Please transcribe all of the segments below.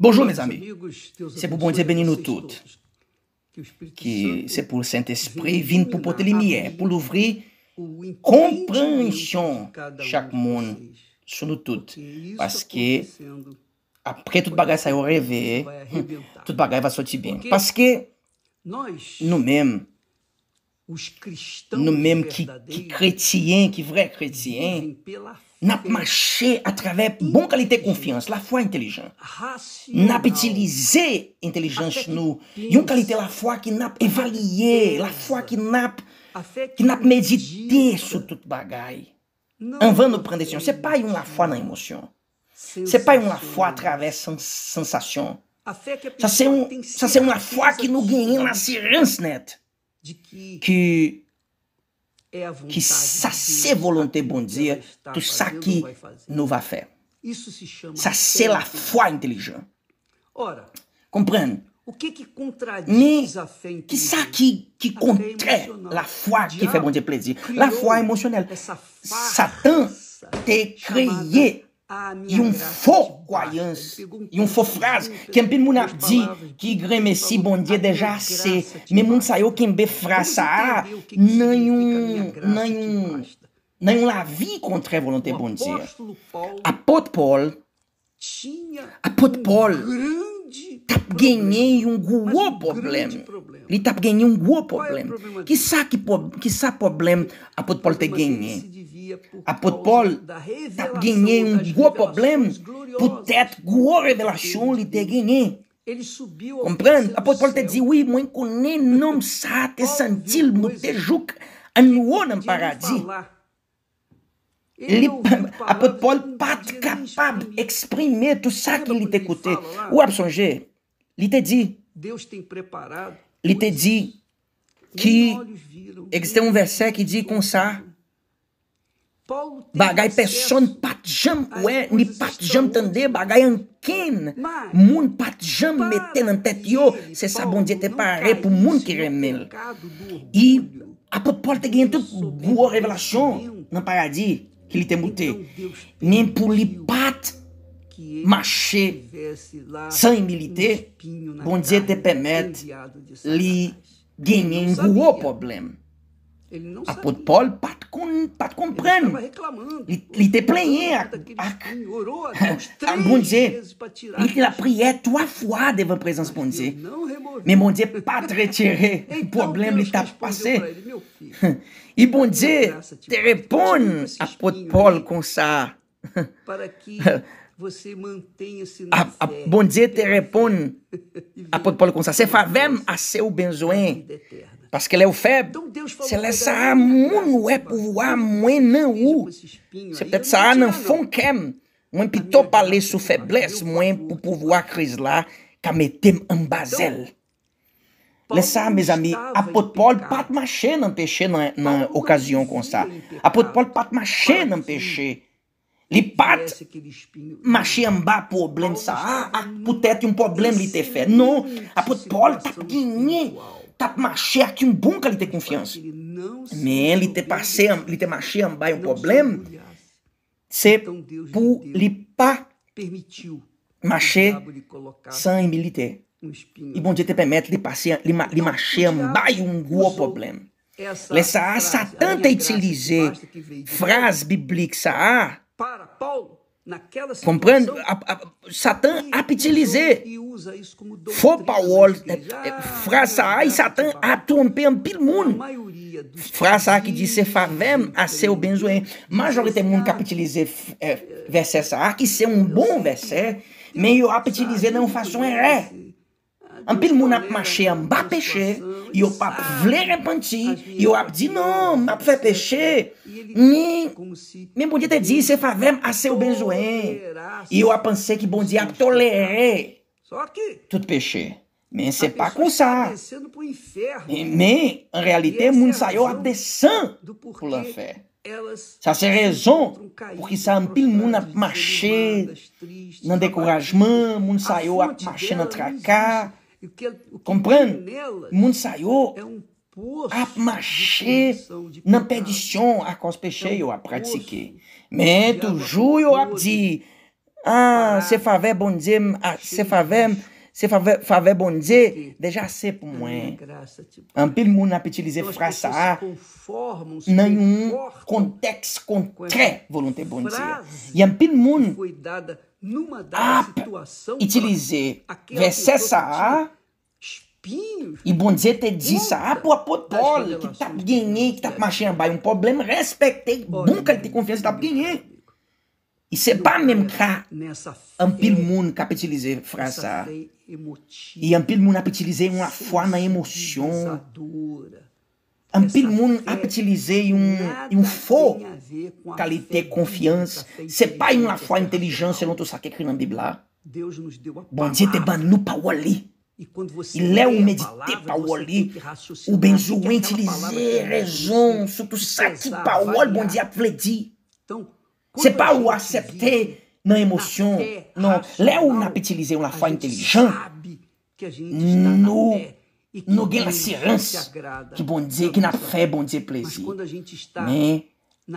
Bonjour mes amis, c'est pour bon Dieu bénir nous toutes, que c'est pour le Saint-Esprit vienne pour porter lumière, pour l'ouvrir, compréhension chaque monde sur nous tous, parce que après toute bagage ça va tout le bagage va sortir bien, parce que nous-mêmes, nou menm ki kretien, ki vre kretien, nap mache atrave bon kalite konfians, la fwa entelijan. Nap itilize entelijans nou, yon kalite la fwa ki nap evalye, la fwa ki nap medite sou tout bagay. Anvan non nou prende syon, se pa yon la fwa nan emosyon. Se pa yon la fwa atrave sensasyon. Sa se yon la fwa ki nou gwenye yon asirans net. que, que é a vontade que sacer volonté bom dia, tu saqui não vai fazer. Isso se chama sacer la foi inteligente. Ora, compreende? O que que contradiz a fé Que ça qui, qui contraire la foi que fait bon Dieu plaisir? La foi émotionnelle. Satan t'a créé yon fò kwayans yon fò frase kempe moun avdi ki gre mesi bondye deja se men moun sayo kempe frase a nan yon nan yon lavi kontre volante bondye apotpol apotpol tap genye yon gwo problem li tap genye yon gwo problem ki sa problem apotpol te genye A tá ganhando um bom problema, putet boa revelação lhe subiu ganhei. Comprende? A podpol te diz, oui, moi connais nom ça, te sentil, mo te juc, anuon paradis. Ele, a podpol pat capable exprimer tout ça que lhe te coûté. Ou absonger, lhe te diz, Deus tem preparado. Lhe te diz que existe um versículo que diz com sa Bagay peson pat jam wè, ni pat jam tende, bagay anken, moun pat jam meten an tet yo, se sa bondye te pare pou moun kiremel. I apopol te genye tout gwo revelasyon nan paradi ki li te mute, men pou li pat mache san imilite, bondye te pemet li genye gwo probleme. Non a potpol pat kompren. Li te plenye ak. A bondje li la priye to a fwa devan prezans bondje. Men bondje pat retire. Problem li ta pase. I bondje te repon a potpol kon sa. A bondje te repon a potpol kon sa. Se favem a se ou benzoen. Paske lè ou feb, se lè sa a moun wè pou wè mwen nan ou. Se pet sa a nan fon kem, mwen pito pale sou febles, mwen pou pou wè kriz la kametem an bazel. Lè sa a, mèz ami, apot pol pat mache nan teche nan okasyon kon sa. Apot pol pat mache nan teche. Li pat mache an ba pou blen sa a, a, pou tèt yon problem li te fè. Non, apot pol tap genye. tá ta machère qui me bon qualité confiance. Mais il te passé, il te machère en bas un problème, c'est pour lui pas marcher sans humilité. E bom dia te permite lhe passei, lhe marcher en bas un gros problème. Le ça, Satan t'a utilisé phrase biblique ça. Para Paulo Comprando, Satan a utilisé. Faut pas wall. Frasa a e é, é, Satan a trompé un pile monde. Frasa a favem a seu benzoin. Majorité monde qui a utilisé verset ça, qui c'est un bon verset, mais il a utilisé um façon errée. An pil moun e o an ba peche, yo pap vle repenti, yo di fe me, me dia te disse, você favela a seu benzoem. E eu pensei que bom dia a toleré. Só que... Tudo peixe. Men é se pa konsa. Men, en realite, moun sa yo ap desan pou l'enfer. Sa se rezon pou ki sa anpil moun ap mache nan dekourajman, moun sa yo ap mache nan traka. Kompren? Moun sa yo ap mache nan pedisyon akos peche yo ap prati seke. Men toujou yo ap di, se fave bonze, se fave bonze, deja se pou mwen. An pil moun ap itilize fra sa a, nan yon konteks kontre volonte bonze. Yon pil moun ap itilize ve se sa a, I bondze te disa, apou apou tol, ki tap genye, ki tap machen bay, un poblem respekte, ki bon, bon kalite konfians, ki tap bon, genye. Bon, I se pa menm ka, anpil moun kapitilize fransa. I anpil moun kapitilize yon la fwa nan emosyon. Anpil moun kapitilize yon fwo kalite konfians. Se pa yon la fwa intelijans, se non tou sa kekri nan bibla. Bondze te ban nou pa wali. E quando você lê o medite pau ali, o benzoente lhe rezon, suto saque pau, olha, bom dia, pledi. Então, se pau acepte, na emoção, não. Léo o na petilizei na fã inteligente, no no guerra serrança, que bom dia, que na é fé, bom dia, plezi. Mas né?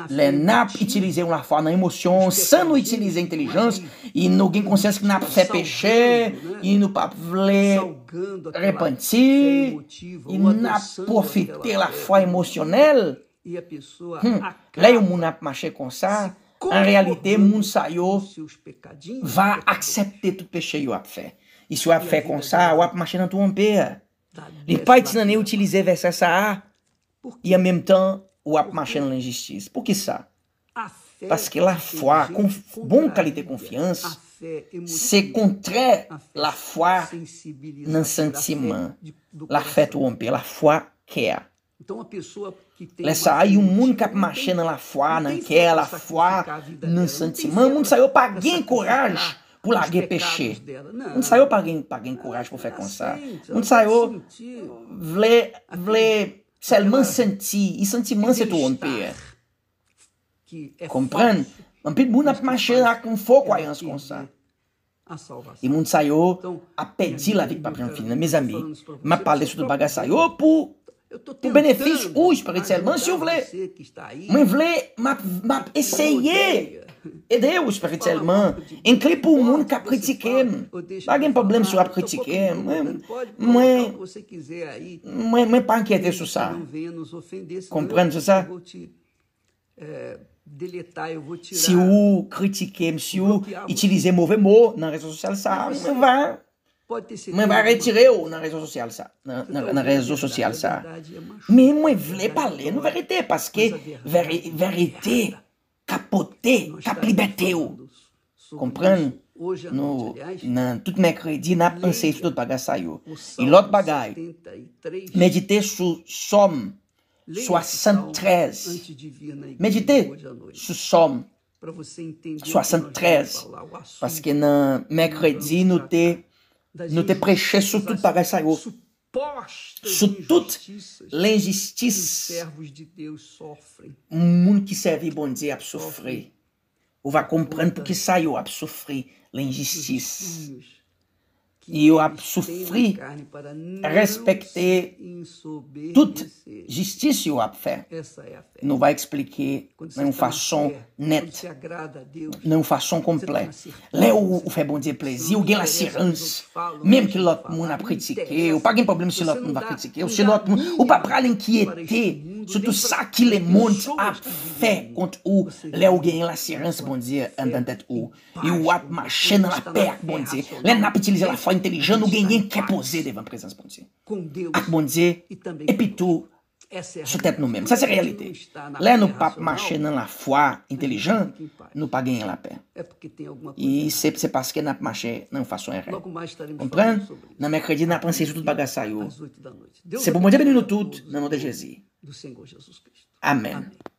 Les nappes utilizar ont la foi dans l'émotion, sans utilizar utiliser l'intelligence, ils n'ont aucune conscience qu'ils n'ont pas fait péché, ils né? e pas voulu repentir, ils emocional, e profité la foi émotionnelle. Hum. Là, il y a marché comme ça. En réalité, moun sa yo va aksepte tout peche yo ap fe. I si yo ap fe kon sa, yo ap mache nan tou anpe. Li pa iti e utilize mesmo sa, e ou a machine learning justice? Por que isso? Parce que la foi, com bom qualidade de confiança, se contra la foi no sentimento, la fé do homem, la foi quer. Então a pessoa que tem Lessa, aí o mundo que a machina lá foi, naquela foi, no sentimento, o mundo saiu para alguém coragem por largar ah, peixe. Não saiu para alguém, para alguém coragem por fé com isso. mundo saiu. Vle, assim, vle. Selman senti, yi sentiman se tou e an peyè. Kompran? An pi moun ap mache ak an fo e kwayans kon sa. Yi moun sa yo ap pedi e la vik papri an finè. Me zami, ma pale sou do baga sa yo pou eu bénéfice rouge, par exemple, si se voulez. Mais vous voulez essayer. Aider ou spirituellement. Inclus pour le monde qui a critiqué. Pas de problème sur la critiquer. Moi, mas moi, pas inquiéter sur ça. Comprendre sur isso deletar, eu vou tirar. Se o critiquei, se o utilizei mauvais mot na rede social, sabe? Você vai Mwen mwen retire ou nan rezo sosyal sa. Nan rezo sosyal sa. Mwen mwen vle pale nou verite. Paske verite kapote, kap libe te ou. Kompran? Tout Mekredi nan panse yot bagay sa yo. Y lot bagay. Medite sou som. Sou asan trez. Medite sou som. Sou asan trez. Paske nan Mekredi nou te... Não te sobre tudo para essa rua. Surtout, l'injustice. servos de Deus sofrem. Um mundo que serve bom dia a sofrer. Ou vai compreender porque saiu a sofrer l'injustice. Injustice e eu é a souffri, respecter justiça justice eu a fait. Não vai explicar de é façon nette, de é façon complète. Là où o fait bon Dieu plaisir, lá se l'assurance, mesmo que l'autre monde a critiqué, ou pas problema se si l'autre monde va critiquer, ou si l'autre monde, ou que pral inquiéter Soutou sa ki le moun ap fe kont ou le ou genye la sirans bondze an dan det ou. E ou ap mache nan la pe ak bondze. Le nan ap itilize la fwa intelijan nou genyen kepoze devan prezans bondze. Ak bondze epitou sotep nou men. Sa se realite. Le nou pa ap mache nan la fwa intelijan nou pa genye la pe. E sep sepase ke nan ap mache nan fason eren. Kompran? Nan me kredi nan ap ansesoutou bagasay ou. Se pou moun debe nou tout nan nou dejezi. do Senhor Jesus Cristo. Amém. Amém.